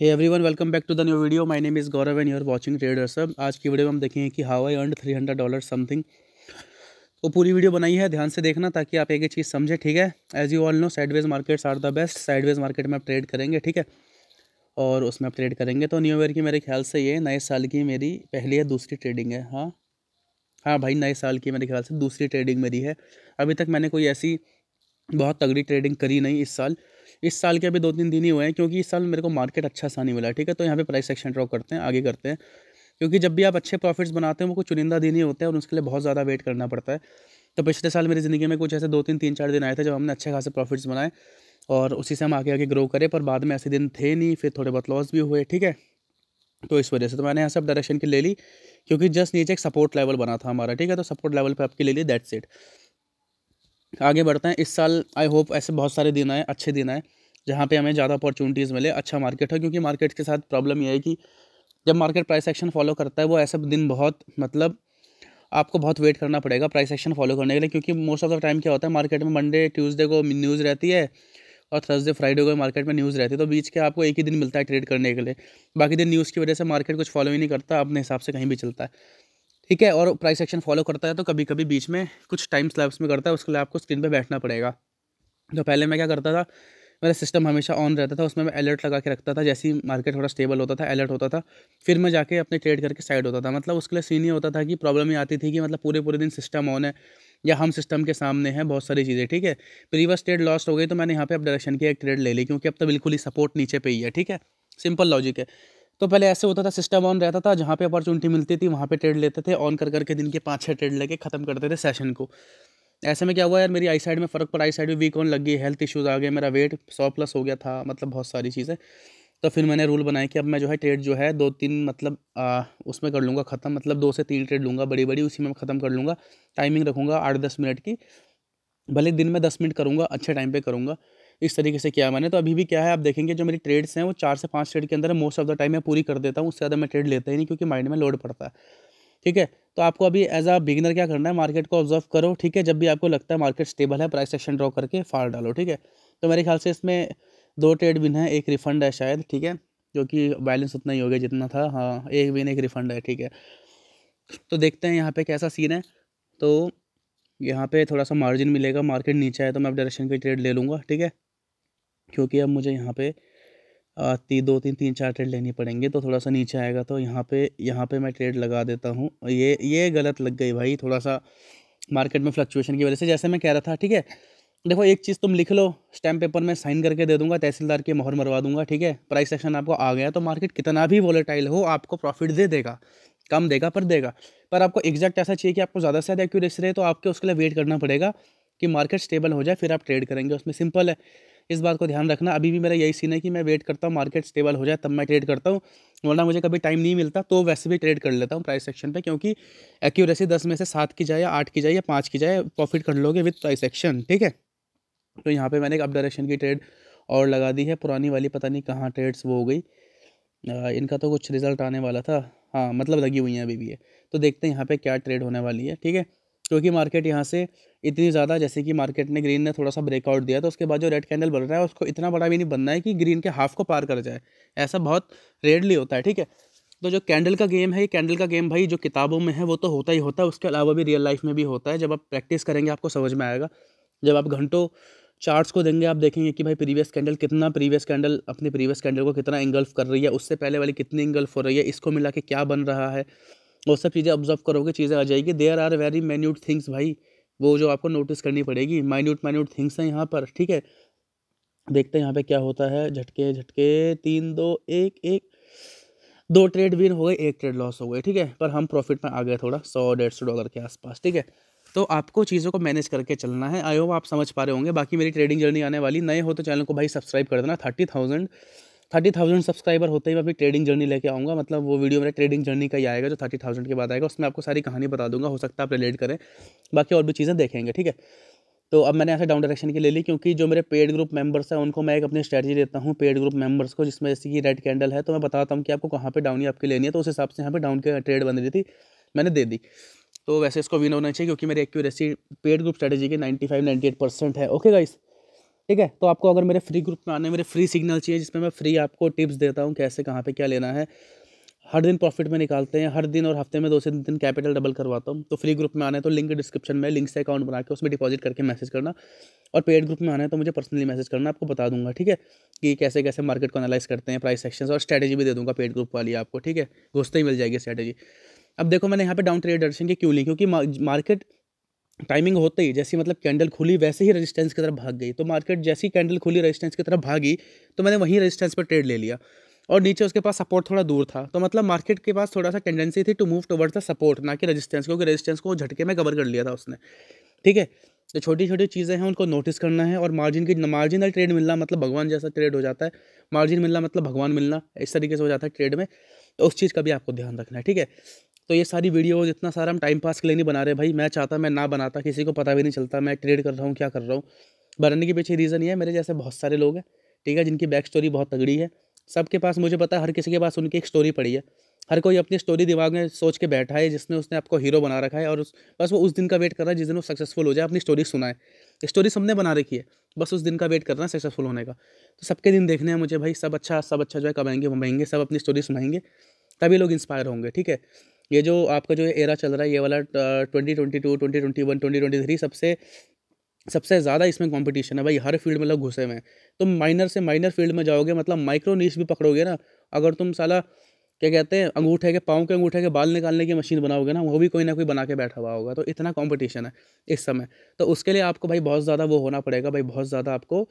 hey everyone welcome back to the new video my name is Gaurav and you are watching trader सब आज की video में हम देखेंगे कि how I earn three hundred dollar something तो पूरी वीडियो बनाई है ध्यान से देखना ताकि आप एक एक चीज़ समझे ठीक है as you all know sideways markets are the best sideways market में आप ट्रेड करेंगे ठीक है और उसमें आप ट्रेड करेंगे तो न्यू ईयर की मेरे ख्याल से ये नए साल की मेरी पहली है दूसरी ट्रेडिंग है हाँ हाँ भाई नए साल की मेरे ख्याल से दूसरी ट्रेडिंग मेरी है अभी तक मैंने कोई ऐसी बहुत तगड़ी ट्रेडिंग करी नहीं इस साल इस साल के अभी दो तीन दिन ही हुए हैं क्योंकि इस साल मेरे को मार्केट अच्छा सा नहीं मिला ठीक है तो यहाँ पे प्राइस सेक्शन ड्रॉ करते हैं आगे करते हैं क्योंकि जब भी आप अच्छे प्रॉफिट्स बनाते हैं वो कुछ चुनिंदा दिन ही होते हैं और उसके लिए बहुत ज़्यादा वेट करना पड़ता है तो पिछले साल मेरी ज़िंदगी में कुछ ऐसे दो तीन तीन चार दिन आए थे जब हमने अच्छे खासे प्रॉफिट्स बनाए और उसी से हम आगे आगे ग्रो करें पर बाद में ऐसे दिन थे नहीं फिर थोड़े बहुत लॉस भी हुए ठीक है तो इस वजह से तो मैंने यहाँ से अब डायरेक्शन की ले ली क्योंकि जस्ट नीचे एक सपोर्ट लेवल बना था हमारा ठीक है तो सपोर्ट लेवल पे आपकी ले ली दैट्स इट आगे बढ़ते हैं इस साल आई होप ऐसे बहुत सारे दिन आए अच्छे दिन आए जहाँ पे हमें ज़्यादा अपॉर्चुनिटीज़ मिले अच्छा मार्केट हो क्योंकि मार्केट के साथ प्रॉब्लम यह है कि जब मार्केट प्राइस एक्शन फॉलो करता है वो ऐसा दिन बहुत मतलब आपको बहुत वेट करना पड़ेगा प्राइस एक्शन फॉलो करने के लिए क्योंकि मोस्ट ऑफ द टाइम क्या होता है मार्केट में मंडे ट्यूसडे को न्यूज़ रहती है और थर्सडे फ्राइडे को मार्केट में न्यूज़ रहती है तो बीच के आपको एक ही दिन मिलता है ट्रेड करने के लिए बाकी दिन न्यूज़ की वजह से मार्केट कुछ फॉलो ही नहीं करता अपने हिसाब से कहीं भी चलता है ठीक है और प्राइस एक्शन फॉलो करता है तो कभी कभी बीच में कुछ टाइम स्लैब्स में करता है उसके लिए आपको स्क्रीन पर बैठना पड़ेगा तो पहले मैं क्या करता था मेरा सिस्टम हमेशा ऑन रहता था उसमें मैं अलर्ट लगा के रखता था जैसे ही मार्केट थोड़ा स्टेबल होता था अलर्ट होता था फिर मैं जाके अपने ट्रेड करके साइड होता था मतलब उसके लिए सीन ये होता था कि प्रॉब्लम ही आती थी कि मतलब पूरे पूरे दिन सिस्टम ऑन है या हम सिस्टम के सामने हैं बहुत सारी चीज़ें ठीक है प्रीवियस ट्रेड लॉस्ट हो गई तो मैंने यहाँ पर अब डायरेक्शन की एक ट्रेड ले ली क्योंकि अब तो बिल्कुल ही सपोर्ट नीचे पे ही है ठीक है सिंपल लॉजिक है तो पहले ऐसे होता था सिस्टम ऑन रहता था जहाँ पे अपॉर्चुनिटी मिलती थी वहाँ पे ट्रेड लेते थे ऑन कर करके दिन के पाँच छः ट्रेड लेके ख़त्म करते थे सेशन को ऐसे में क्या हुआ यार मेरी आई साइड में फ़र्क पड़ा आई साइड में वीक ऑन लग गई हेल्थ इशूज़ आ गए मेरा वेट सौ प्लस हो गया था मतलब बहुत सारी चीज़ें तो फिर मैंने रूल बनाया कि अब मैं जो है ट्रेड जो है दो तीन मतलब आ, उसमें कर लूँगा ख़त्म मतलब दो से तीन ट्रेड लूँगा बड़ी बड़ी उसी में मैं ख़त्म कर लूँगा टाइमिंग रखूँगा आठ दस मिनट की भले दिन में दस मिनट करूँगा अच्छे टाइम पर करूँगा इस तरीके से किया मैंने तो अभी भी क्या है आप देखेंगे जो मेरी ट्रेड्स हैं वो चार से पाँच ट्रेड के अंदर मोस्ट ऑफ द टाइम मैं पूरी कर देता हूँ उससे ज़्यादा मैं ट्रेड लेता ही नहीं क्योंकि माइंड में लोड पड़ता है ठीक है तो आपको अभी एज आ बिगिनर क्या करना है मार्केट को ऑब्जर्व करो ठीक है जब भी आपको लगता है मार्केट स्टेबल है प्राइस सेक्शन ड्रॉ करके फाड़ डालो ठीक है तो मेरे ख्याल से इसमें दो ट्रेड बिन है एक रिफंड है शायद ठीक है जो कि बैलेंस उतना ही हो गया जितना था हाँ एक बिन एक रिफंड है ठीक है तो देखते हैं यहाँ पे कैसा सीन है तो यहाँ पे थोड़ा सा मार्जिन मिलेगा मार्केट नीचे है तो मैं अब डायरेक्शन की ट्रेड ले लूँगा ठीक है क्योंकि अब मुझे यहाँ पे ती, दो तीन तीन चार ट्रेड लेनी पड़ेंगे तो थोड़ा सा नीचे आएगा तो यहाँ पे यहाँ पे मैं ट्रेड लगा देता हूँ ये ये गलत लग गई भाई थोड़ा सा मार्केट में फ्लक्चुएशन की वजह से जैसे मैं कह रहा था ठीक है देखो एक चीज़ तुम लिख लो स्टैम्प पेपर में साइन करके दे दूंगा तहसीलदार की मोहर मरवा दूंगा ठीक है प्राइस एक्शन आपको आ गया तो मार्केट कितना भी वॉलेटाइल हो आपको प्रॉफिट दे देगा कम देगा पर देगा पर आपको एग्जैक्ट ऐसा चाहिए कि आपको ज़्यादा से ज़्यादा एक्यूरेसी रहे तो आपके उसके लिए वेट करना पड़ेगा कि मार्केट स्टेबल हो जाए फिर आप ट्रेड करेंगे उसमें सिंपल है इस बात को ध्यान रखना अभी भी मेरा यही सीन है कि मैं वेट करता हूँ मार्केट स्टेबल हो जाए तब मैं ट्रेड करता हूँ वरना मुझे कभी टाइम नहीं मिलता तो वैसे भी ट्रेड कर लेता हूँ प्राइस सेक्शन पे क्योंकि एक्यूरेसी दस में से सात की जाए या आठ की जाए या पाँच की जाए प्रॉफिट कर लोगे विथ प्राइस एक्शन ठीक है तो यहाँ पर मैंने एक अप डायरेक्शन की ट्रेड और लगा दी है पुरानी वाली पता नहीं कहाँ ट्रेड्स वो हो गई इनका तो कुछ रिजल्ट आने वाला था हाँ मतलब लगी हुई हैं अभी भी है तो देखते हैं यहाँ पे क्या ट्रेड होने वाली है ठीक है क्योंकि मार्केट यहाँ से इतनी ज़्यादा जैसे कि मार्केट ने ग्रीन ने थोड़ा सा ब्रेकआउट दिया तो उसके बाद जो रेड कैंडल बन रहा है उसको इतना बड़ा भी नहीं बनना है कि ग्रीन के हाफ को पार कर जाए ऐसा बहुत रेडली होता है ठीक है तो जो कैंडल का गेम है ये कैंडल का गेम भाई जो किताबों में है वो तो होता ही होता है उसके अलावा भी रियल लाइफ में भी होता है जब आप प्रैक्टिस करेंगे आपको समझ में आएगा जब आप घंटों चार्ट्स को देंगे आप देखेंगे कि भाई प्रीवियस कैंडल कितना प्रीवियस कैंडल अपने प्रीवियस कैंडल को कितना इंगल्फ कर रही है उससे पहले वाली कितनी इंगल्फ हो रही है इसको मिला के क्या बन रहा है वो सब चीज़ें ऑब्जर्व करोगे चीज़ें आ जाएगी there are very minute things भाई वो जो आपको नोटिस करनी पड़ेगी माइन्यूट माइन्यूट थिंग्स हैं यहाँ पर ठीक है देखते हैं यहाँ पे क्या होता है झटके झटके तीन दो एक एक दो ट्रेड विन हो गए एक ट्रेड लॉस हो गए ठीक है पर हम प्रॉफिट में आ गए थोड़ा सौ डेढ़ सौ डॉलर के आसपास ठीक है तो आपको चीज़ों को मैनेज करके चलना है आई होप आप समझ पा रहे होंगे बाकी मेरी ट्रेडिंग जर्नी आने वाली नए हो तो चैनल को भाई सब्सक्राइब कर देना thirty thousand thirty thousand subscriber होते ही मैं अपनी ट्रेडिंग जर्नी लेके आऊँगा मतलब वो वीडियो मेरा ट्रेडिंग जर्नी का ही आएगा जो थर्टी थाउजेंड के बाद आएगा उसमें आपको सारी कहानी बता दूंगा हो सकता है आप रिलेट करें बाकी और भी चीज़ें देखेंगे ठीक है तो अब मैंने ऐसे डाउन डायरेक्शन की ले ली क्योंकि जो मेरे पेड ग्रुप मेंबर्स हैं उनको मैं एक अपनी स्ट्रेटजी देता हूँ पेड ग्रुप मेंबर्स को जिसमें जैसे कि रेड कैंडल है तो मैं बताता हूँ कि आपको कहाँ पे डाउन ही आपकी लेनी है तो उस हिसाब से यहाँ पे डाउन के ट्रेड बन रही थी मैंने दे दी तो वैसे इसको विन होना चाहिए क्योंकि मेरी एक्यूरेसी पेड ग्रुप स्ट्रेटजी की नाइन्टी फाइव है ओके गाइस ठीक है तो आपको अगर मेरे फ्री ग्रुप में आने मेरे फ्री सिग्नल चाहिए जिसमें मैं फ्री आपको टिप्स देता हूँ कैसे कहाँ पे क्या लेना है हर दिन प्रॉफिट में निकालते हैं हर दिन और हफ्ते में दो से तीन दिन कैपिटल डबल करवाता हूँ तो फ्री ग्रुप में आने तो लिंक डिस्क्रिप्शन में लिंक से अकाउंट बना के उसमें डिपॉजिट करके मैसेज करना और पेड ग्रुप में आना है तो मुझे पर्सनली मैसेज करना आपको बता दूंगा ठीक है कि कैसे कैसे मार्केट को एनालाइज करते हैं प्राइस सेक्शन और स्ट्रेटेजी भी दे दूँगा पेड ग्रुप वाली आपको ठीक है घुसते ही मिल जाएगी स्ट्रेटेजी अब देखो मैंने यहाँ पे डाउन ट्रेड दर्शन की क्यों ली क्योंकि मार्केट टाइमिंग होते ही जैसी मतलब कैंडल खुली वैसे ही रेजिस्टेंस की तरफ भाग गई तो मार्केट जैसी कैंडल खुली रेजिस्टेंस की तरफ भागी तो मैंने वहीं रेजिस्टेंस पर ट्रेड ले लिया और नीचे उसके पास सपोर्ट थोड़ा दूर था तो मतलब मार्केट के पास थोड़ा सा टेंडेंसी थी to move towards the support ना कि रेजिस्टेंस क्योंकि रेजिस्टेंस को झटके में कवर कर लिया था उसने ठीक है जो छोटी छोटी चीज़ें हैं उनको नोटिस करना है और मार्जिन की मार्जिनल ट्रेड मिलना मतलब भगवान जैसा ट्रेड हो जाता है मार्जिन मिलना मतलब भगवान मिलना इस तरीके से हो जाता है ट्रेड में तो उस चीज़ का भी आपको ध्यान रखना है ठीक है तो ये सारी वीडियो इतना सारा हम टाइम पास के लिए नहीं बना रहे भाई मैं चाहता मैं ना बनाता किसी को पता भी नहीं चलता मैं ट्रेड कर रहा हूँ क्या कर रहा हूँ बनाने के पीछे रीज़न ये है मेरे जैसे बहुत सारे लोग हैं ठीक है जिनकी बैक स्टोरी बहुत तगड़ी है सबके पास मुझे पता है हर किसी के पास उनकी एक स्टोरी पड़ी है हर कोई अपनी स्टोरी दिमाग में सोच के बैठा है जिसने उसने आपको हीरो बना रखा है और उस बस वो उस दिन का वेट कर रहा है जिस दिन वो सक्सेसफुल हो जाए अपनी स्टोरी सुनाए स्टोरी सबने बना रखी है बस उस दिन का वेट करना है सक्सेसफुल होने का तो सबके दिन देखने हैं मुझे भाई सब अच्छा सब अच्छा जो है आएंगे वमाएंगे सब अपनी स्टोरी सुनाएंगे तभी लोग इंस्पायर होंगे ठीक है ये जो आपका जो एरा चल रहा है ये वाला twenty twenty two twenty twenty one twenty twenty three सबसे सबसे ज़्यादा इसमें कंपटीशन है भाई हर फील्ड में लोग घुसे हुए हैं तुम माइनर से माइनर फील्ड में जाओगे मतलब माइक्रो नीच भी पकड़ोगे ना अगर तुम साला क्या कहते हैं अंगूठे के पाँव के अंगूठे के बाल निकालने की मशीन बनाओगे ना वो भी कोई ना कोई बना के बैठा हुआ होगा तो इतना कॉम्पिटिशन है इस समय तो उसके लिए आपको भाई बहुत ज़्यादा वो होना पड़ेगा भाई बहुत ज़्यादा आपको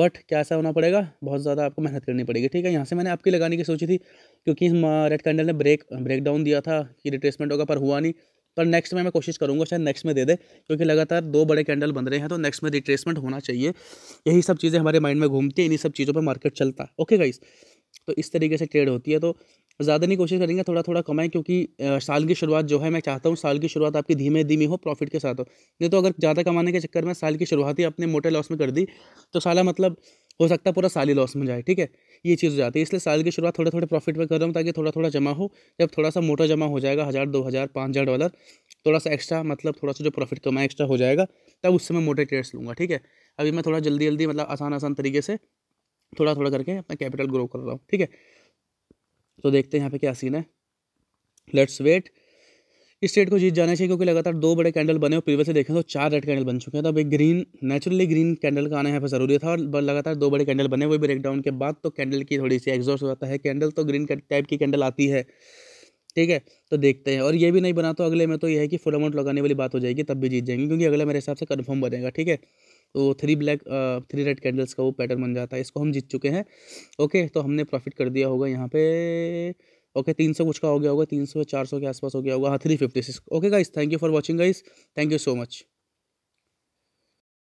वट क्या ऐसा होना पड़ेगा बहुत ज़्यादा आपको मेहनत करनी पड़ेगी ठीक है यहाँ से मैंने आपकी लगाने की सोची थी क्योंकि रेड कैंडल ने ब्रेक ब्रेक डाउन दिया था कि रिप्लेसमेंट होगा पर हुआ नहीं पर नेक्स्ट में मैं कोशिश करूँगा शायद नेक्स्ट में दे दे क्योंकि लगातार दो बड़े कैंडल बन रहे हैं तो नेक्स्ट में रिट्रेसमेंट होना चाहिए यही सब चीज़ें हमारे माइंड में घूमती है इन्हीं सब चीज़ों पर मार्केट चलता है ओके गाइस तो इस तरीके से ट्रेड होती है तो ज़्यादा नहीं कोशिश करेंगे थोड़ा थोड़ा कमाएं क्योंकि साल की शुरुआत जो है मैं चाहता हूँ साल की शुरुआत आपकी धीमे धीमे हो प्रॉफिट के साथ हो नहीं तो अगर ज़्यादा कमाने के चक्कर में साल की शुरुआत ही आपने मोटे लॉस में कर दी तो साला मतलब हो सकता है पूरा साल ही लॉस में जाए ठीक है ये चीज़ हो जाती है इसलिए साल की शुरुआत थोड़े थोड़े प्रॉफिट में कर रहा हूँ ताकि थोड़ा थोड़ा जमा हो जब थोड़ा सा मोटा जमा हो जाएगा हज़ार दो हज़ार पाँच हज़ार डॉलर थोड़ा सा एक्स्ट्रा मतलब थोड़ा सा जो प्रॉफिट कमाए एक्स्ट्रा हो जाएगा तब उससे मैं मोटे ट्रेड्स लूँगा ठीक है अभी मैं थोड़ा जल्दी जल्दी मतलब आसान आसान तरीके से थोड़ा थोड़ा करके अपना कैपिटल ग्रो कर रहा हूँ ठीक है तो देखते हैं यहाँ पे क्या सीन है लेट्स वेट इस स्टेट को जीत जाना चाहिए क्योंकि लगातार दो बड़े कैंडल बने और से देखें तो चार रेड कैंडल बन चुके हैं तो अब एक ग्रीन नेचुरली ग्रीन कैंडल का आना यहाँ पर जरूरी था और लगातार दो बड़े कैंडल बने वो ब्रेक डाउन के बाद तो कैंडल की थोड़ी सी एग्जॉस्ट हो जाता है कैंडल तो ग्रीन टाइप की कैंडल आती है ठीक है तो देखते हैं और ये भी नहीं बना तो अगले में तो ये है कि फुल अमाउंट लगाने वाली बात हो जाएगी तब भी जीत जाएंगे क्योंकि अगला मेरे हिसाब से कन्फर्म बनेगा ठीक है तो three black three red candles का वो पैटर्न बन जाता है इसको हम जीत चुके हैं ओके तो हमने प्रॉफिट कर दिया होगा यहाँ पे ओके तीन सौ कुछ का हो गया होगा तीन सौ चार सौ के आसपास हो गया होगा हाँ three fifty six okay guys thank you for watching guys thank you so much